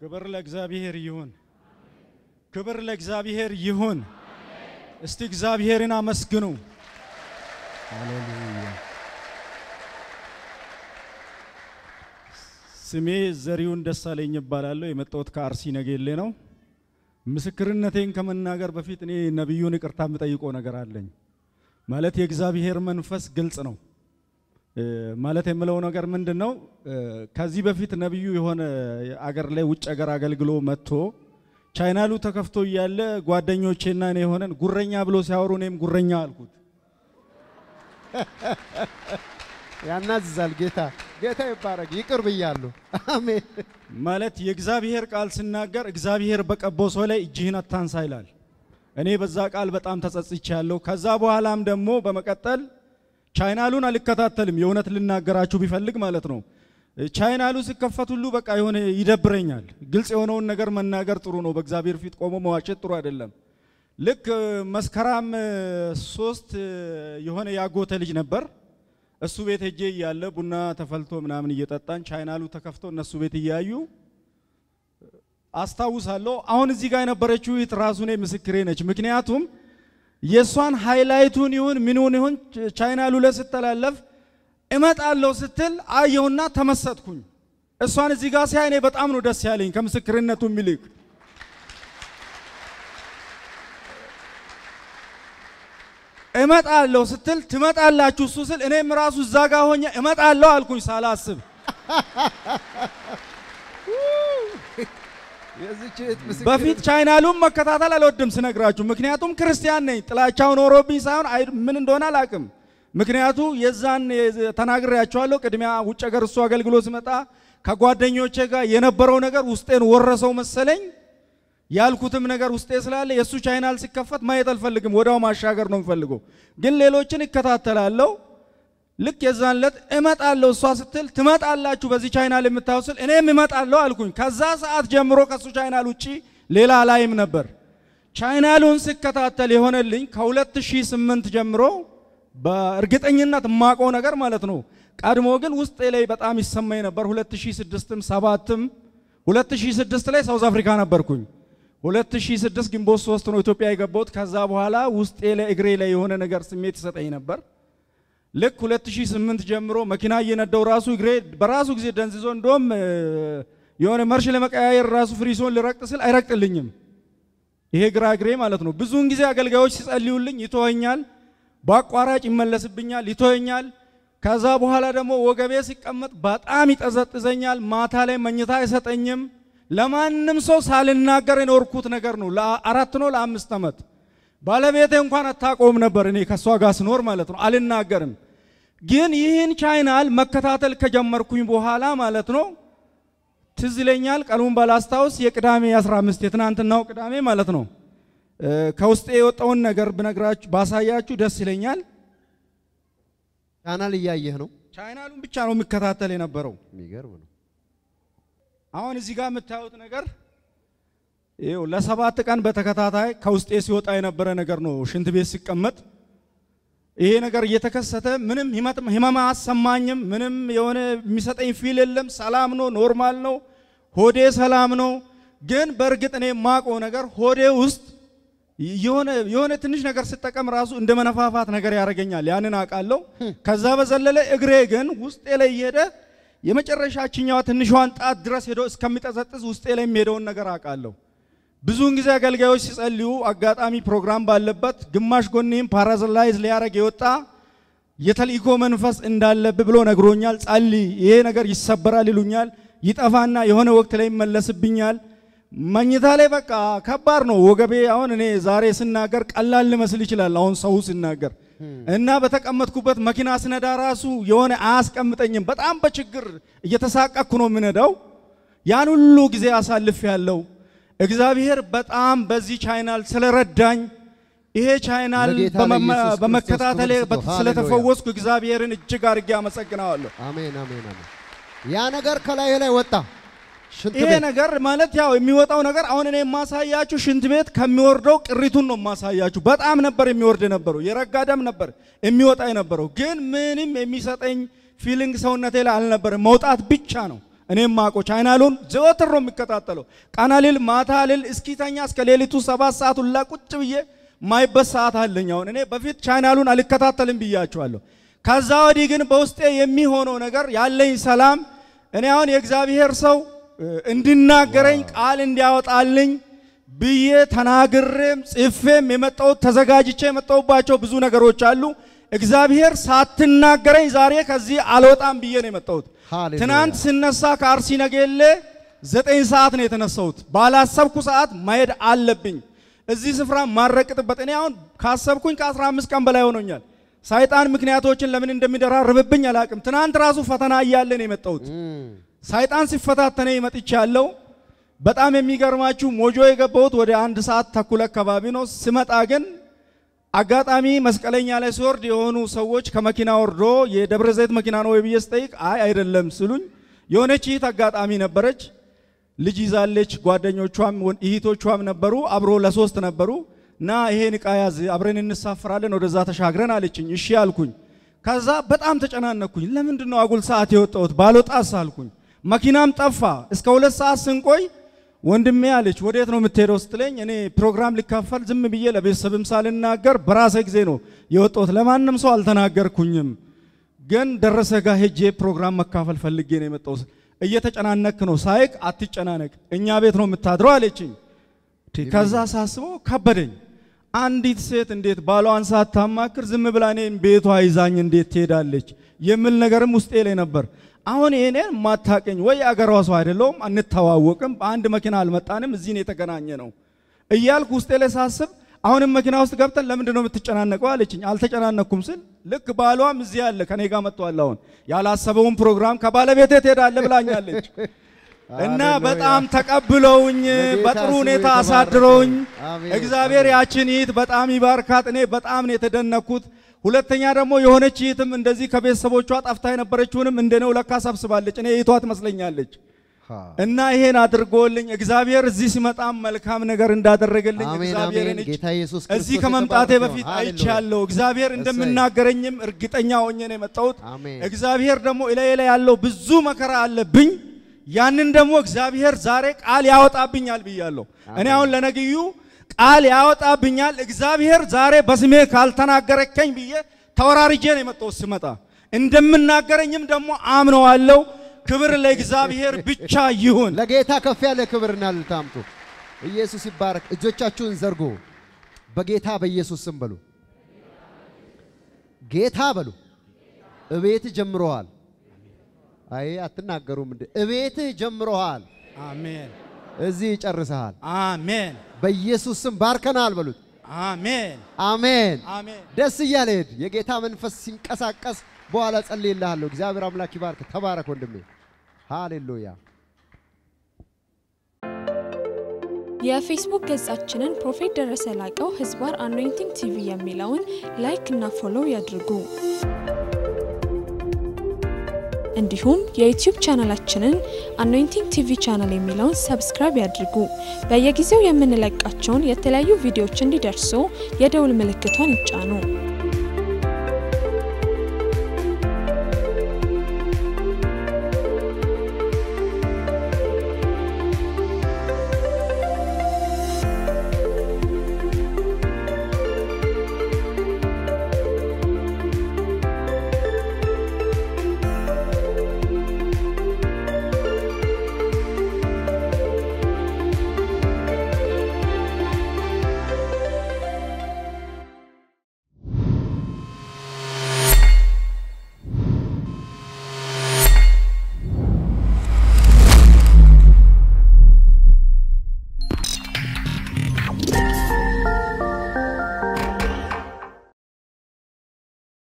ክብር ለእግዚአብሔር ይሁን። ክብር ለእግዚአብሔር ይሁን። እስቲ እግዚአብሔርን አመስግኑ። ሃሌሉያ። ስሜ ዘሪሁን ደሳለኝ ይባላለሁ። የመጣሁት ከአርሲ ነገሌ ነው። ምስክርነቴን ከመናገር በፊት እኔ ነቢዩን ይቅርታ የምጠይቆ ነገር አለኝ። ማለት የእግዚአብሔር መንፈስ ግልጽ ነው። ማለት የምለው ነገር ምንድን ነው? ከዚህ በፊት ነቢዩ የሆነ አገር ላይ ውጭ አገር አገልግሎ መጥቶ ቻይናሉ ተከፍቶ እያለ ጓደኞቼና እኔ የሆነን ጉረኛ ብሎ ሲያወሩ እኔም ጉረኛ አልኩት። ያናዝዛል። ጌታ ጌታ ይባረክ። ይቅር ብያለሁ። አሜን ማለት የእግዚአብሔር ቃል ስናገር እግዚአብሔር በቀቦ ሰው ላይ እጅህን አታንሳ ይላል። እኔ በዛ ቃል በጣም ተጸጽቻለሁ። ከዛ በኋላም ደግሞ በመቀጠል ቻይናሉን አልከታተልም። የእውነት ልናገራችሁ ቢፈልግ ማለት ነው ቻይናሉ ሲከፈት ሁሉ በቃ የሆነ ይደብረኛል። ግልጽ የሆነውን ነገር መናገር ጥሩ ነው። በእግዚአብሔር ፊት ቆሞ መዋሸት ጥሩ አይደለም። ልክ መስከረም ሶስት የሆነ ያጎተ ልጅ ነበር እሱ ቤት ሄጄ እያለ ቡና ተፈልቶ ምናምን እየጠጣን ቻይናሉ ተከፍቶ እነሱ ቤት እያዩ አስታውሳለሁ። አሁን እዚህ ጋር የነበረችው ይት ራሱ እኔ ምስክሬ ነች። ምክንያቱም የእሷን ሃይላይቱን ይሁን ምኑን ይሁን ቻይናሉ ላይ ስተላለፍ እመጣለሁ ስትል አየሁና ተመሰጥኩኝ። እሷን እዚህ ጋር ሲያይ እኔ በጣም ነው ደስ ያለኝ ከምስክርነቱ የሚልቅ እመጣለሁ ስትል ትመጣላችሁ እሱ ስል እኔም ራሱ እዛ ጋር ሆኜ እመጣለሁ አልኩኝ ሳላስብ። በፊት ቻይናሉም መከታተል አልወድም ስነግራችሁ፣ ምክንያቱም ክርስቲያን ነኝ። ጥላቻው ኖሮብኝ ሳይሆን ምን እንደሆነ አላቅም። ምክንያቱ የዛን ተናግሬያቸዋለሁ። ቅድሚያ ውጭ ሀገር እሱ አገልግሎት ስመጣ ከጓደኞቼ ጋር የነበረው ነገር ውስጤን ወረሰው መሰለኝ። ያልኩትም ነገር ውስጤ ስላለ የእሱ ቻይናል ሲከፈት ማየት አልፈልግም። ወዳው ማሻገር ነው የምፈልገው። ግን ሌሎችን እከታተላለሁ። ልክ የዛን ዕለት እመጣለሁ እሷ ስትል ትመጣላችሁ በዚህ ቻይናል የምታወስል እኔም እመጣለሁ አልኩኝ። ከዛ ሰዓት ጀምሮ ከእሱ ቻይናል ውጪ ሌላ ላይም ነበር። ቻይናሉን ስከታተል የሆነልኝ ከ2008 ጀምሮ በእርግጠኝነት ማቆ ነገር ማለት ነው። ቀድሞ ግን ውስጤ ላይ በጣም ይሰማኝ ነበር። 2006ም 7ም 2006 ላይ ሳውዝ አፍሪካ ነበርኩኝ። 2006 ግንቦት 3 ነው ኢትዮጵያ የገባሁት። ከዛ በኋላ ውስጤ ለእግሬ ላይ የሆነ ነገር ስሜት ይሰጠኝ ነበር። ልክ 2008 ጀምሮ መኪና እየነዳው ራሱ እግሬ በራሱ ጊዜ ደንዝዞ እንደውም የሆነ መርሽ ለመቀያየር ራሱ ፍሪሶን ልረቅጥ ስል አይረቅጥልኝም። ይሄ ግራ እግሬ ማለት ነው። ብዙውን ጊዜ አገልጋዮች ሲጸልዩልኝ ይተወኛል፣ በአቋራጭ ይመለስብኛል፣ ይተወኛል። ከዛ በኋላ ደግሞ ወገቤ ሲቀመጥ በጣም ይጠዘጥዘኛል። ማታ ላይ መኝታ አይሰጠኝም። ለማንም ሰው ሳልናገር የኖርኩት ነገር ነው። ለአራት ነው ለአምስት ዓመት ባለቤቴ እንኳን አታቆም ነበር። እኔ ከእሷ ጋር ስኖር ማለት ነው አልናገርም። ግን ይህን ቻይናል መከታተል ከጀመርኩኝ በኋላ ማለት ነው ትዝ ይለኛል። ቀኑን ባላስታውስ የቅዳሜ 15 የትናንትናው ቅዳሜ ማለት ነው ከውስጤ የወጣውን ነገር ብነግራችሁ ባሳያችሁ ደስ ይለኛል። ቻናል እያየህ ነው። ቻይናሉን ብቻ ነው የሚከታተል የነበረው። የሚገርም ነው። አሁን እዚህ ጋር የምታዩት ነገር ይኸው ለሰባት ቀን በተከታታይ ከውስጤ ሲወጣ የነበረ ነገር ነው። ሽንት ቤት ሲቀመጥ ይሄ ነገር እየተከሰተ ምንም ህመም አሰማኝም። ምንም የሆነ የሚሰጠኝ ፊል የለም። ሰላም ነው፣ ኖርማል ነው፣ ሆዴ ሰላም ነው። ግን በእርግጥ እኔ የማውቀው ነገር ሆዴ ውስጥ የሆነ ትንሽ ነገር ስጠቀም ራሱ እንደ መነፋፋት ነገር ያደርገኛል። ያንን አውቃለሁ። ከዛ በዘለለ እግሬ ግን ውስጤ ላይ እየሄደ የመጨረሻችኛዋ ትንሿን ጣት ድረስ ሄዶ እስከሚጠዘጥዝ ውስጤ ላይ የሚሄደውን ነገር አውቃለሁ። ብዙውን ጊዜ አገልጋዮች ሲጸልዩ አጋጣሚ ፕሮግራም ባለበት ግማሽ ጎኔም ፓራዘላይዝ ሊያረግ የወጣ የተልእኮ መንፈስ እንዳለብ ብሎ ነግሮኛል። ጸልይ፣ ይሄ ነገር ይሰበራል ይሉኛል። ይጠፋና የሆነ ወቅት ላይ ይመለስብኛል። መኝታ ላይ በቃ ከባድ ነው ወገቤ። አሁን እኔ ዛሬ ስናገር ቀላል ልመስል ይችላል። አሁን ሰው ሲናገር እና በተቀመጥኩበት መኪና ስነዳ ራሱ የሆነ አያስቀምጠኝም። በጣም በችግር እየተሳቀኩ ነው የምነዳው። ያን ሁሉ ጊዜ አሳልፍ ያለው እግዚአብሔር በጣም በዚህ ቻይናል ስለረዳኝ ይሄ ቻይናል በመከታተሌ ስለተፈወስኩ እግዚአብሔርን እጅግ አድርጌ አመሰግናለሁ። አሜን አሜን። ያ ነገር ከላይ ላይ ወጣ። ይሄ ነገር ማለት ያው የሚወጣው ነገር አሁን እኔ የማሳያችሁ ሽንት ቤት ከሚወርደው ቅሪቱን ነው የማሳያችሁ። በጣም ነበር የሚወርድ የነበረው፣ የረጋ ደም ነበር የሚወጣ የነበረው። ግን ምንም የሚሰጠኝ ፊሊንግ ሰውነቴ ላይ አልነበረ፣ መውጣት ብቻ ነው። እኔም ማቆ ቻይናሉን ዘወትር ነው የሚከታተለው። ቀን ልል ማታ ልል እስኪተኛ እስከ ሌሊቱ ሰባት ሰዓት ሁላ ቁጭ ብዬ ማይበት ሰዓት አለኝ። አሁን እኔ በፊት ቻይናሉን አልከታተልም ብያችኋለሁ። ከዛ ወዲህ ግን በውስጤ የሚሆነው ነገር ያለኝ ሰላም እኔ አሁን የእግዚአብሔር ሰው እንድናገረኝ ቃል እንዲያወጣልኝ ብዬ ተናግሬም ጽፌም የመጣሁት ተዘጋጅቼ የመጣሁባቸው ብዙ ነገሮች አሉ። እግዚአብሔር ሳትናገረኝ ዛሬ ከዚህ አልወጣም ብዬ ነው የመጣሁት። ትናንት ስነሳ ከአርሲ ነገሌ ዘጠኝ ሰዓት ነው የተነሳሁት። ባላሰብኩ ሰዓት ማሄድ አለብኝ። እዚህ ስፍራ ማረቅጥበት እኔ አሁን ካሰብኩኝ ከ15 ቀን በላይ ሆኖኛል። ሳይጣን ምክንያቶችን ለምን እንደሚደራርብብኝ አላቅም። ትናንት ራሱ ፈተና እያለ ነው የመጣሁት። ሰይጣን ሲፈታተነ ይመጥቻለሁ። በጣም የሚገርማችሁ ሞጆ የገባሁት ወደ አንድ ሰዓት ተኩል አካባቢ ነው። ስመጣ ግን አጋጣሚ መስቀለኛ ላይ ሲወርድ የሆኑ ሰዎች ከመኪና ወርዶ የደብረ ዘይት መኪና ነው ብዬ ስጠይቅ አይ አይደለም ስሉኝ የሆነች ይህት አጋጣሚ ነበረች። ልጅ ይዛለች። ጓደኞቿም እህቶቿም ነበሩ። አብሮ ለሶስት ነበሩ እና ይሄን ዕቃ ያዝ አብረን እንሳፍራለን ወደዛ ተሻግረን አለችኝ። እሺ አልኩኝ። ከዛ በጣም ተጨናነኩኝ። ለምንድን ነው አጉል ሰዓት የወጣሁት ባልወጣስ አልኩኝ። መኪናም ጠፋ። እስከ ሁለት ሰዓት ስንቆይ ወንድሜ አለች፣ ወዴት ነው የምትሄደው ስትለኝ፣ እኔ ፕሮግራም ሊካፈል ዝም ብዬ ለቤተሰብም ሳልናገር በራሴ ጊዜ ነው የወጣሁት። ለማንም ሰው አልተናገርኩኝም፣ ግን ደረሰ ጋር ሄጄ ፕሮግራም መካፈል ፈልጌ ነው የመጣሁት። እየተጨናነክ ነው ሳይቅ፣ አትጨናነቅ፣ እኛ ቤት ነው የምታድረው አለችኝ። ከዛ ሳስበው ከበደኝ። አንዲት ሴት እንዴት ባሏን ሳታማክር ዝም ብላ እኔን ቤቷ ይዛኝ እንዴት ትሄዳለች የሚል ነገርም ውስጤ ላይ ነበር። አሁን ይሄንን ማታቀኝ ወይ አገሯ ሰው አይደለውም፣ አንተዋወቅም፣ በአንድ መኪና አልመጣንም፣ እዚህ ነው የተገናኘ ነው እያልኩ ውስጤ ላይ ሳስብ አሁንም መኪና ውስጥ ገብተን ለምንድን ነው የምትጨናነቀው አለችኝ። አልተጨናነኩም ስል ልክ ባሏም እዚህ ያለ ከኔ ጋር መጥቷል። አሁን ያላሰበውን ፕሮግራም ከባለቤቴ ትሄዳለህ ብላኛለች እና በጣም ተቀብለውኝ በጥሩ ሁኔታ አሳድረውኝ እግዚአብሔር ያችን ይት በጣም ይባርካት። እኔ በጣም ነው የተደነኩት። ሁለተኛ ደግሞ የሆነች ይትም እንደዚህ ከቤተሰቦቿ ጠፍታ የነበረችውንም እንደነው ለካ ሰብስባለች። እኔ ይቷ ትመስለኛለች። እና ይሄን አድርጎልኝ እግዚአብሔር እዚህ ሲመጣም መልካም ነገር እንዳደረገልኝ እግዚአብሔርን እዚህ ከመምጣቴ በፊት አይቻለሁ። እግዚአብሔር እንደምናገረኝም እርግጠኛ ሆኜ ነው የመጣሁት። እግዚአብሔር ደግሞ እላይ ላይ ያለው ብዙ መከራ አለብኝ። ያንን ደግሞ እግዚአብሔር ዛሬ ቃል ያወጣብኛል ብያለሁ። እኔ አሁን ለነግዩ ቃል ያወጣብኛል። እግዚአብሔር ዛሬ በስሜ ካልተናገረከኝ ብዬ ተወራርጄ ነው የመጣሁት። ስመጣ እንደምናገረኝም ደግሞ አምነዋለሁ። ክብር ለእግዚአብሔር ብቻ ይሁን። ለጌታ ከፍ ያለ ክብርና ልታምጡ ኢየሱስ ይባረክ። እጆቻችሁን ዘርጉ። በጌታ በኢየሱስ ስም በሉ። ጌታ በሉ። እቤት ጀምረዋል። አይ አትናገሩም እንዴ? እቤት ጀምረዋል። አሜን። እዚህ ይጨርሰሃል። አሜን። በኢየሱስ ስም ባርከናል በሉት። አሜን አሜን ደስ እያለ ሄድ። የጌታ መንፈስ ሲንቀሳቀስ በኋላ ጸልይልሃለሁ። እግዚአብሔር አምላክ ይባርክ። ተባረክ ወንድሜ። ሃሌሉያ። የፌስቡክ ገጻችንን ፕሮፌት ደረሰ ላቀው ህዝባር አኖይንቲንግ ቲቪ የሚለውን ላይክ እና ፎሎው ያድርጉ። እንዲሁም የዩቲዩብ ቻናላችንን አኖይንቲንግ ቲቪ ቻናል የሚለውን ሰብስክራይብ ያድርጉ። በየጊዜው የምንለቃቸውን የተለያዩ ቪዲዮዎች እንዲደርሱ የደውል ምልክቷን ይጫኑ።